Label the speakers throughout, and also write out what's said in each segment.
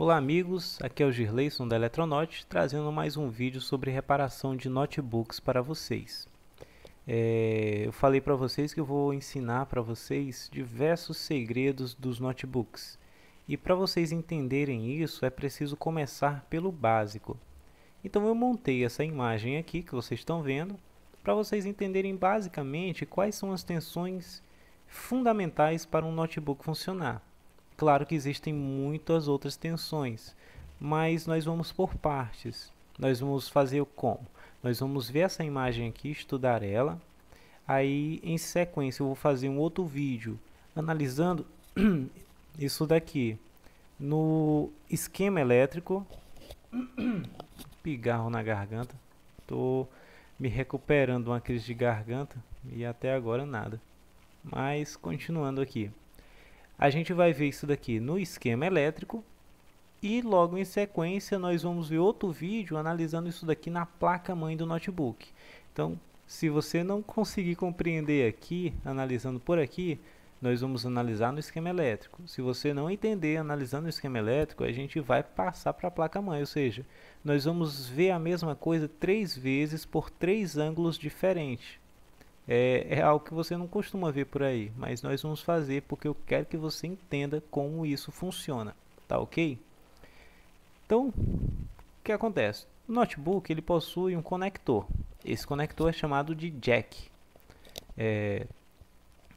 Speaker 1: Olá amigos, aqui é o Girleison da Eletronote, trazendo mais um vídeo sobre reparação de notebooks para vocês. É, eu falei para vocês que eu vou ensinar para vocês diversos segredos dos notebooks. E para vocês entenderem isso, é preciso começar pelo básico. Então eu montei essa imagem aqui que vocês estão vendo, para vocês entenderem basicamente quais são as tensões fundamentais para um notebook funcionar. Claro que existem muitas outras tensões, mas nós vamos por partes. Nós vamos fazer o como? Nós vamos ver essa imagem aqui, estudar ela. Aí, em sequência, eu vou fazer um outro vídeo analisando isso daqui no esquema elétrico. Pigarro na garganta. Tô me recuperando uma crise de garganta e até agora nada. Mas continuando aqui. A gente vai ver isso daqui no esquema elétrico e logo em sequência nós vamos ver outro vídeo analisando isso daqui na placa-mãe do notebook. Então, se você não conseguir compreender aqui, analisando por aqui, nós vamos analisar no esquema elétrico. Se você não entender analisando o esquema elétrico, a gente vai passar para a placa-mãe, ou seja, nós vamos ver a mesma coisa três vezes por três ângulos diferentes é, é algo que você não costuma ver por aí, mas nós vamos fazer porque eu quero que você entenda como isso funciona, tá ok? Então, o que acontece? O notebook ele possui um conector. Esse conector é chamado de jack. É,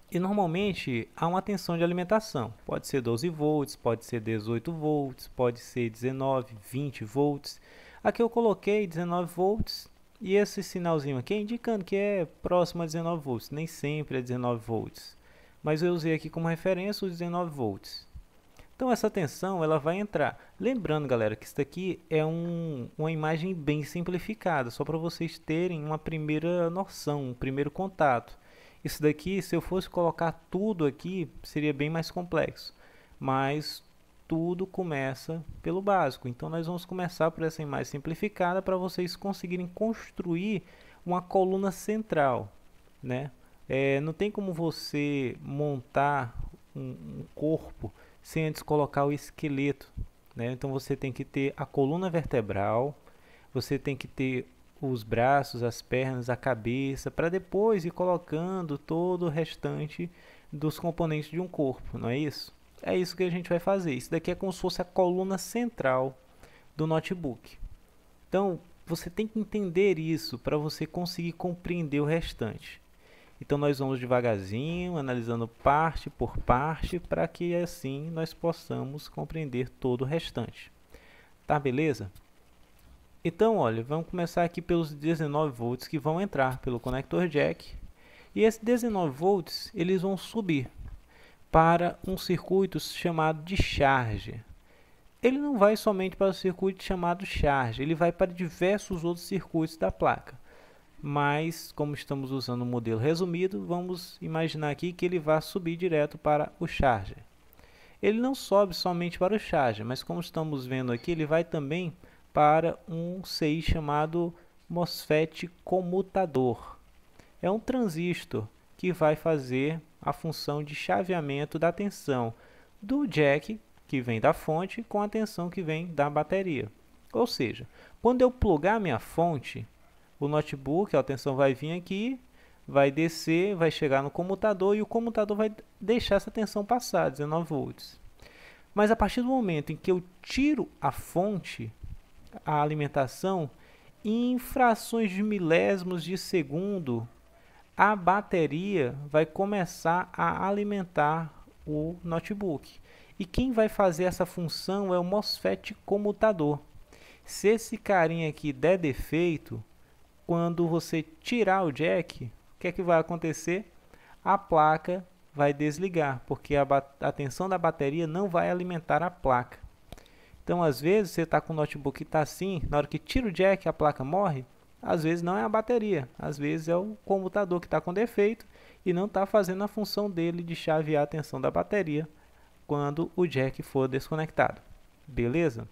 Speaker 1: e normalmente há uma tensão de alimentação. Pode ser 12 volts, pode ser 18 volts, pode ser 19, 20 volts. Aqui eu coloquei 19 volts e esse sinalzinho aqui é indicando que é próximo a 19 volts, nem sempre é 19 volts. Mas eu usei aqui como referência os 19 volts. Então essa tensão ela vai entrar. Lembrando galera que isso aqui é um, uma imagem bem simplificada, só para vocês terem uma primeira noção, um primeiro contato. Isso daqui, se eu fosse colocar tudo aqui, seria bem mais complexo. Mas tudo começa pelo básico. Então nós vamos começar por essa imagem simplificada para vocês conseguirem construir uma coluna central, né? É, não tem como você montar um, um, corpo sem antes colocar o esqueleto, né? Então você tem que ter a coluna vertebral, você tem que ter os braços, as pernas, a cabeça, para depois ir colocando todo o restante dos componentes de um corpo, não é isso? É isso que a gente vai fazer. Isso daqui é como se fosse a coluna central do notebook. Então, você tem que entender isso para você conseguir compreender o restante. Então, nós vamos devagarzinho, analisando parte por parte, para que assim nós possamos compreender todo o restante. Tá, beleza? Então, olha, vamos começar aqui pelos 19 volts que vão entrar pelo conector jack. E esses 19 volts, eles vão subir para um circuito chamado de charge. Ele não vai somente para o circuito chamado charge, ele vai para diversos outros circuitos da placa. Mas, como estamos usando um modelo resumido, vamos imaginar aqui que ele vai subir direto para o charge. Ele não sobe somente para o charge, mas como estamos vendo aqui, ele vai também para um CI chamado MOSFET comutador. É um transistor que vai fazer a função de chaveamento da tensão do jack, que vem da fonte, com a tensão que vem da bateria. Ou seja, quando eu plugar minha fonte, o notebook, a tensão vai vir aqui, vai descer, vai chegar no comutador e o comutador vai deixar essa tensão passar, 19 volts. Mas a partir do momento em que eu tiro a fonte, a alimentação, em frações de milésimos de segundo, a bateria vai começar a alimentar o notebook. E quem vai fazer essa função é o MOSFET comutador. Se esse carinha aqui der defeito, quando você tirar o jack, o que é que vai acontecer? A placa vai desligar, porque a, a tensão da bateria não vai alimentar a placa. Então, às vezes, você está com o notebook está assim, na hora que tira o jack, a placa morre, às vezes não é a bateria, às vezes é o computador que está com defeito e não está fazendo a função dele de chavear a tensão da bateria quando o jack for desconectado. Beleza?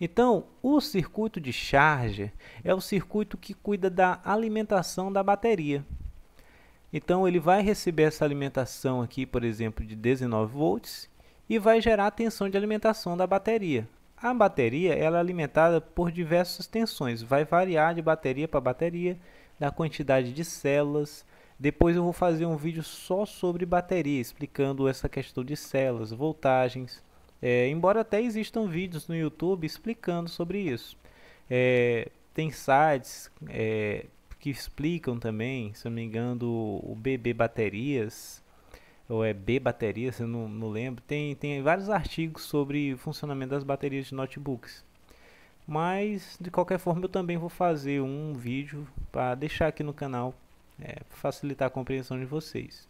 Speaker 1: Então, o circuito de charger é o circuito que cuida da alimentação da bateria. Então, ele vai receber essa alimentação aqui, por exemplo, de 19 volts e vai gerar a tensão de alimentação da bateria. A bateria ela é alimentada por diversas tensões, vai variar de bateria para bateria, da quantidade de células. Depois eu vou fazer um vídeo só sobre bateria, explicando essa questão de células, voltagens. É, embora até existam vídeos no YouTube explicando sobre isso. É, tem sites é, que explicam também, se não me engano, o BB Baterias, ou é B bateria eu não, não lembro. Tem, tem vários artigos sobre funcionamento das baterias de notebooks. Mas de qualquer forma eu também vou fazer um vídeo para deixar aqui no canal é, facilitar a compreensão de vocês.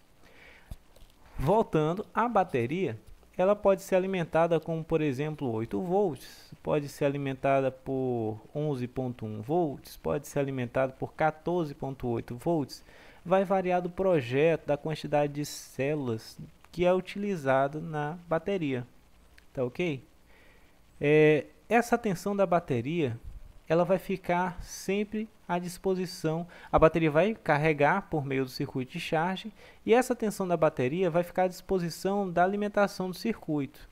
Speaker 1: Voltando à bateria, ela pode ser alimentada com, por exemplo, 8 volts, pode ser alimentada por 11.1 volts, pode ser alimentada por 14.8 volts. Vai variar do projeto, da quantidade de células que é utilizada na bateria. Tá ok? É, essa tensão da bateria, ela vai ficar sempre à disposição. A bateria vai carregar por meio do circuito de charge e essa tensão da bateria vai ficar à disposição da alimentação do circuito.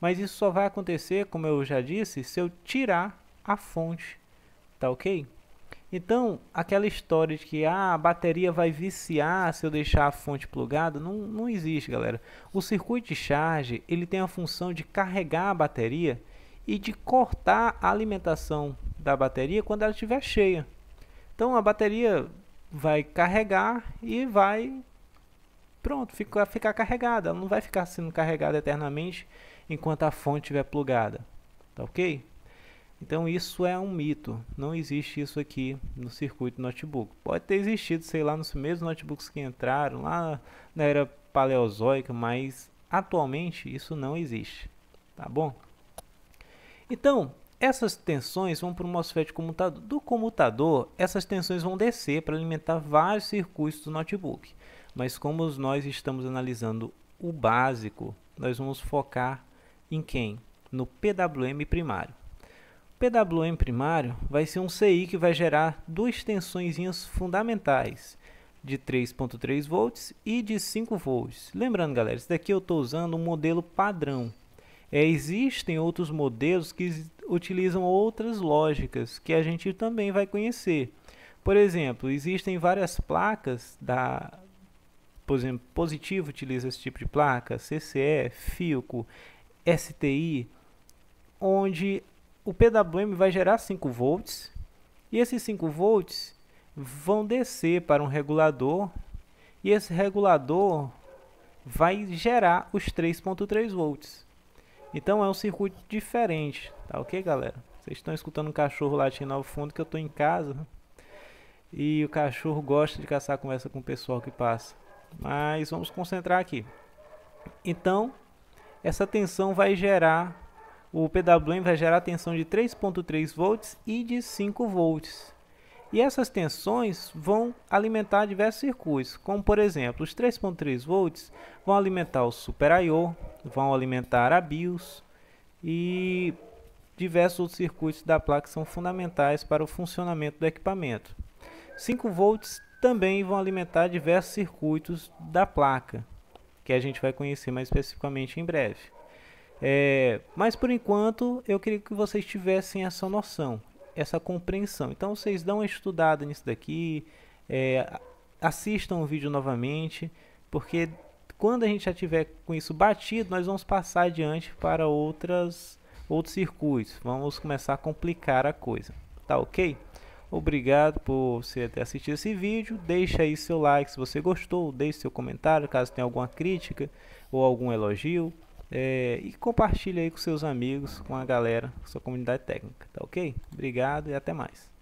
Speaker 1: Mas isso só vai acontecer, como eu já disse, se eu tirar a fonte, tá ok? Então, aquela história de que ah, a bateria vai viciar se eu deixar a fonte plugada, não, não existe, galera. O circuito de charge, ele tem a função de carregar a bateria e de cortar a alimentação da bateria quando ela estiver cheia. Então a bateria vai carregar e vai pronto, fica, ficar carregada. Ela não vai ficar sendo carregada eternamente enquanto a fonte estiver plugada. Tá ok? Então isso é um mito. Não existe isso aqui no circuito notebook. Pode ter existido, sei lá, nos primeiros notebooks que entraram lá na era paleozoica, mas atualmente isso não existe. Tá bom? Então, essas tensões vão para o MOSFET comutador. Do comutador, essas tensões vão descer para alimentar vários circuitos do notebook. Mas como nós estamos analisando o básico, nós vamos focar em quem? No PWM primário. O PWM primário vai ser um CI que vai gerar duas tensões fundamentais de 3.3 volts e de 5 volts. Lembrando, galera, isso daqui eu estou usando um modelo padrão. É, existem outros modelos que utilizam outras lógicas que a gente também vai conhecer. Por exemplo, existem várias placas da por exemplo, positivo utiliza esse tipo de placa, CCE, Filco, STI, onde o PWM vai gerar 5 volts e esses 5 volts vão descer para um regulador e esse regulador vai gerar os 3.3 volts. Então é um circuito diferente, tá ok, galera? Vocês estão escutando um cachorro latindo ao fundo que eu estou em casa. Né? E o cachorro gosta de caçar conversa com o pessoal que passa. Mas vamos concentrar aqui. Então, essa tensão vai gerar o PWM vai gerar tensão de 3.3 volts e de 5 volts. E essas tensões vão alimentar diversos circuitos, como por exemplo, os 3.3 volts vão alimentar o super io, vão alimentar a BIOS e diversos outros circuitos da placa são fundamentais para o funcionamento do equipamento. 5 volts também vão alimentar diversos circuitos da placa, que a gente vai conhecer mais especificamente em breve. É, mas por enquanto eu queria que vocês tivessem essa noção essa compreensão. Então vocês dão uma estudada nisso daqui, é, assistam o vídeo novamente, porque quando a gente já tiver com isso batido, nós vamos passar adiante para outras outros circuitos. Vamos começar a complicar a coisa. Tá ok? Obrigado por você ter assistido esse vídeo. Deixa aí seu like se você gostou, deixe seu comentário caso tenha alguma crítica ou algum elogio. É, e compartilha aí com seus amigos, com a galera, com sua comunidade técnica, tá ok? Obrigado e até mais.